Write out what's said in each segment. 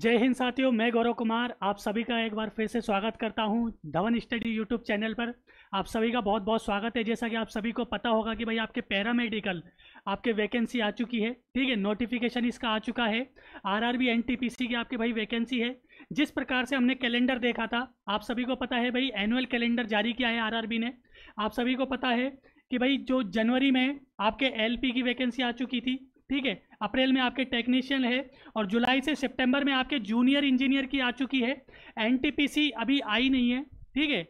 जय हिंद साथियों मैं गौरव कुमार आप सभी का एक बार फिर से स्वागत करता हूं धवन स्टडी यूट्यूब चैनल पर आप सभी का बहुत बहुत स्वागत है जैसा कि आप सभी को पता होगा कि भाई आपके पैरामेडिकल आपके वैकेंसी आ चुकी है ठीक है नोटिफिकेशन इसका आ चुका है आरआरबी एनटीपीसी की आपके भाई वैकेंसी है जिस प्रकार से हमने कैलेंडर देखा था आप सभी को पता है भाई एनुअल कैलेंडर जारी किया है आर ने आप सभी को पता है कि भाई जो जनवरी में आपके एल की वैकेंसी आ चुकी थी ठीक है अप्रैल में आपके टेक्नीशियन है और जुलाई से सितंबर में आपके जूनियर इंजीनियर की आ चुकी है एनटीपीसी अभी आई नहीं है ठीक है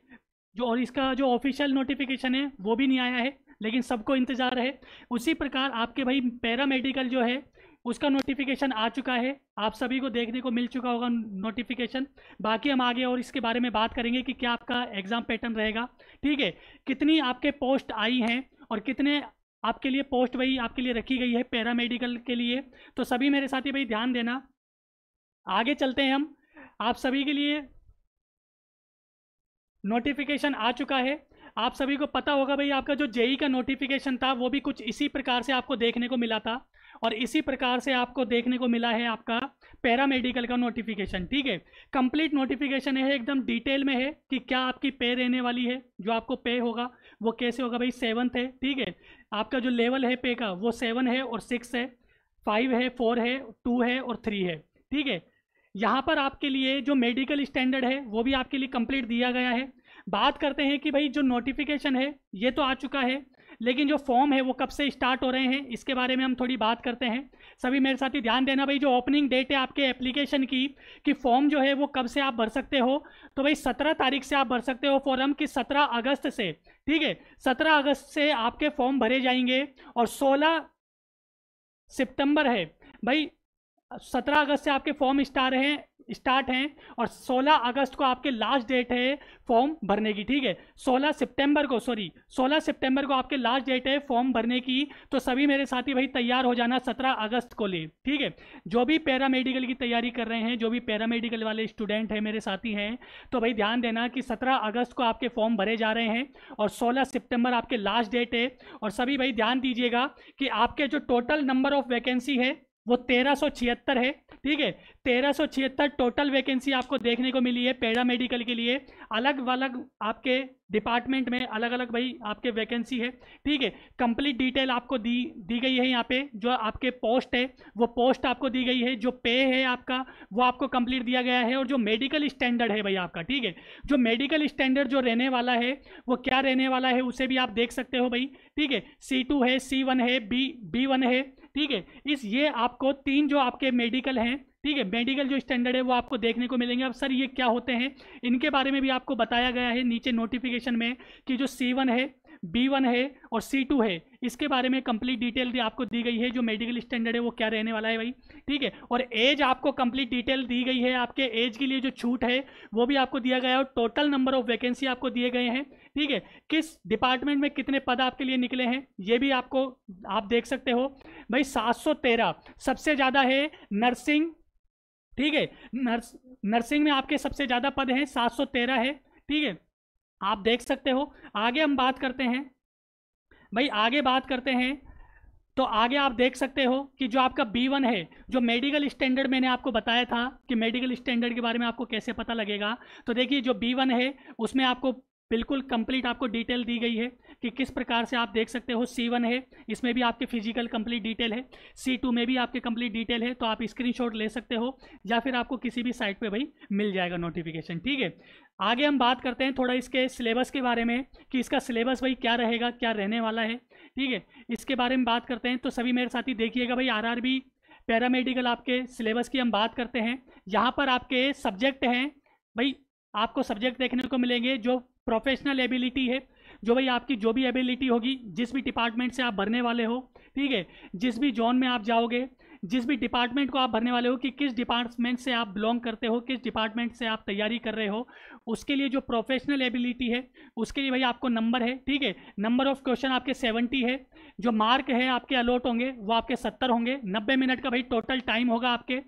जो और इसका जो ऑफिशियल नोटिफिकेशन है वो भी नहीं आया है लेकिन सबको इंतजार है उसी प्रकार आपके भाई पैरामेडिकल जो है उसका नोटिफिकेशन आ चुका है आप सभी को देखने को मिल चुका होगा नोटिफिकेशन बाकी हम आगे और इसके बारे में बात करेंगे कि क्या आपका एग्ज़ाम पैटर्न रहेगा ठीक है कितनी आपके पोस्ट आई हैं और कितने आपके लिए पोस्ट वही आपके लिए रखी गई है पैरामेडिकल के लिए तो सभी मेरे साथी भाई ध्यान देना आगे चलते हैं हम आप सभी के लिए नोटिफिकेशन आ चुका है आप सभी को पता होगा भाई आपका जो जेई का नोटिफिकेशन था वो भी कुछ इसी प्रकार से आपको देखने को मिला था और इसी प्रकार से आपको देखने को मिला है आपका पैरा मेडिकल का नोटिफिकेशन ठीक है कंप्लीट नोटिफिकेशन है एकदम डिटेल में है कि क्या आपकी पे रहने वाली है जो आपको पे होगा वो कैसे होगा भाई सेवन्थ है ठीक है आपका जो लेवल है पे का वो सेवन है और सिक्स है फाइव है फोर है टू है और थ्री है ठीक है यहाँ पर आपके लिए जो मेडिकल स्टैंडर्ड है वो भी आपके लिए कंप्लीट दिया गया है बात करते हैं कि भाई जो नोटिफिकेशन है ये तो आ चुका है लेकिन जो फॉर्म है वो कब से स्टार्ट हो रहे हैं इसके बारे में हम थोड़ी बात करते हैं सभी मेरे साथ ही ध्यान देना भाई जो ओपनिंग डेट है आपके एप्लीकेशन की कि फॉर्म जो है वो कब से आप भर सकते हो तो भाई सत्रह तारीख से आप भर सकते हो फॉर्म कि सत्रह अगस्त से ठीक है सत्रह अगस्त से आपके फॉर्म भरे जाएंगे और सोलह सितंबर है भाई सत्रह अगस्त से आपके फॉर्म स्टार हैं स्टार्ट हैं और 16 अगस्त को आपके लास्ट डेट है फॉर्म भरने की ठीक है 16 सितंबर को सॉरी 16 सितंबर को आपके लास्ट डेट है फॉर्म भरने की तो सभी मेरे साथी भाई तैयार हो जाना 17 अगस्त को ले ठीक है जो भी पैरामेडिकल की तैयारी कर रहे हैं जो भी पैरामेडिकल वाले स्टूडेंट हैं मेरे साथी हैं तो भाई ध्यान देना कि सत्रह अगस्त को आपके फॉर्म भरे जा रहे हैं और सोलह सितम्बर आपके लास्ट डेट है और सभी भाई ध्यान दीजिएगा कि आपके जो टोटल नंबर ऑफ वैकेंसी है वो तेरह छिहत्तर है ठीक है तेरह छिहत्तर टोटल वैकेंसी आपको देखने को मिली है पैरा मेडिकल के लिए अलग अलग आपके डिपार्टमेंट में अलग अलग भाई आपके वैकेंसी है ठीक है कंप्लीट डिटेल आपको दी दी गई है यहाँ पे जो आपके पोस्ट है वो पोस्ट आपको दी गई है जो पे है आपका वो आपको कंप्लीट दिया गया है और जो मेडिकल स्टैंडर्ड है भाई आपका ठीक है जो मेडिकल स्टैंडर्ड जो रहने वाला है वो क्या रहने वाला है उसे भी आप देख सकते हो भाई ठीक है सी टू है सी वन है बी बी वन है ठीक है इस ये आपको तीन जो आपके मेडिकल हैं ठीक है मेडिकल जो स्टैंडर्ड है वो आपको देखने को मिलेंगे अब सर ये क्या होते हैं इनके बारे में भी आपको बताया गया है नीचे नोटिफिकेशन में कि जो सी वन है बी वन है और सी टू है इसके बारे में कंप्लीट डिटेल आपको दी गई है जो मेडिकल स्टैंडर्ड है वो क्या रहने वाला है भाई ठीक है और एज आपको कंप्लीट डिटेल दी गई है आपके एज के लिए जो छूट है वो भी आपको दिया गया है और टोटल नंबर ऑफ वैकेंसी आपको दिए गए हैं ठीक है किस डिपार्टमेंट में कितने पद आपके लिए निकले हैं ये भी आपको आप देख सकते हो भाई तेरह सबसे ज़्यादा है नर्सिंग ठीक है नर्स नर्सिंग में आपके सबसे ज़्यादा पद हैं 713 है ठीक है आप देख सकते हो आगे हम बात करते हैं भाई आगे बात करते हैं तो आगे आप देख सकते हो कि जो आपका बी वन है जो मेडिकल स्टैंडर्ड मैंने आपको बताया था कि मेडिकल स्टैंडर्ड के बारे में आपको कैसे पता लगेगा तो देखिए जो बी वन है उसमें आपको बिल्कुल कंप्लीट आपको डिटेल दी गई है कि किस प्रकार से आप देख सकते हो सी वन है इसमें भी आपके फिजिकल कंप्लीट डिटेल है सी टू में भी आपके कंप्लीट डिटेल है तो आप स्क्रीनशॉट ले सकते हो या फिर आपको किसी भी साइट पे भाई मिल जाएगा नोटिफिकेशन ठीक है आगे हम बात करते हैं थोड़ा इसके सिलेबस के बारे में कि इसका सिलेबस भाई क्या रहेगा क्या रहने वाला है ठीक है इसके बारे में बात करते हैं तो सभी मेरे साथी देखिएगा भाई आर पैरामेडिकल आपके सिलेबस की हम बात करते हैं यहाँ पर आपके सब्जेक्ट हैं भाई आपको सब्जेक्ट देखने को मिलेंगे जो प्रोफेशनल एबिलिटी है जो भाई आपकी जो भी एबिलिटी होगी जिस भी डिपार्टमेंट से आप भरने वाले हो ठीक है जिस भी जोन में आप जाओगे जिस भी डिपार्टमेंट को आप भरने वाले हो कि किस डिपार्टमेंट से आप बिलोंग करते हो किस डिपार्टमेंट से आप तैयारी कर रहे हो उसके लिए जो प्रोफेशनल एबिलिटी है उसके लिए भाई आपको नंबर है ठीक है नंबर ऑफ क्वेश्चन आपके सेवेंटी है जो मार्क है आपके अलॉट होंगे वो आपके सत्तर होंगे नब्बे मिनट का भाई टोटल टाइम होगा आपके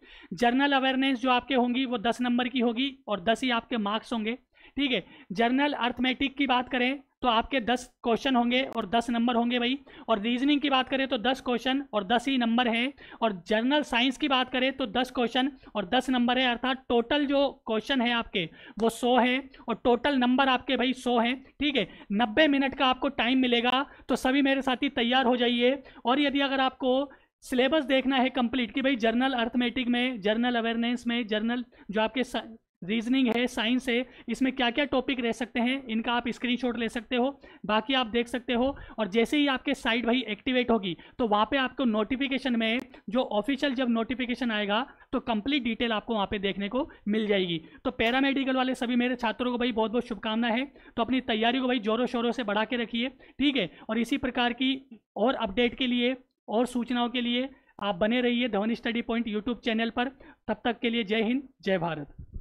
जर्नल अवेयरनेस जो आपके होंगी वो दस नंबर की होगी और दस ही आपके मार्क्स होंगे ठीक है जर्नल अर्थमेटिक की बात करें तो आपके दस क्वेश्चन होंगे और दस नंबर होंगे भाई और रीजनिंग की बात करें तो दस क्वेश्चन और दस ही नंबर हैं और जनरल साइंस की बात करें तो दस क्वेश्चन और दस नंबर है अर्थात टोटल जो क्वेश्चन है आपके वो सौ है और टोटल नंबर आपके भाई सौ हैं ठीक है नब्बे मिनट का आपको टाइम मिलेगा तो सभी मेरे साथी तैयार हो जाइए और यदि अगर आपको सिलेबस देखना है कंप्लीट कि भाई जर्नल अर्थमेटिक में जर्नल अवेयरनेस में जर्नल जो आपके रीजनिंग है साइंस है इसमें क्या क्या टॉपिक रह सकते हैं इनका आप स्क्रीनशॉट ले सकते हो बाकी आप देख सकते हो और जैसे ही आपके साइट भाई एक्टिवेट होगी तो वहाँ पे आपको नोटिफिकेशन में जो ऑफिशियल जब नोटिफिकेशन आएगा तो कंप्लीट डिटेल आपको वहाँ पे देखने को मिल जाएगी तो पैरामेडिकल वाले सभी मेरे छात्रों को भाई बहुत बहुत शुभकामना है तो अपनी तैयारी को भाई जोरों शोरों से बढ़ा के रखिए ठीक है और इसी प्रकार की और अपडेट के लिए और सूचनाओं के लिए आप बने रहिए Dhawan study point YouTube channel पर तब तक के लिए जय हिंद जय भारत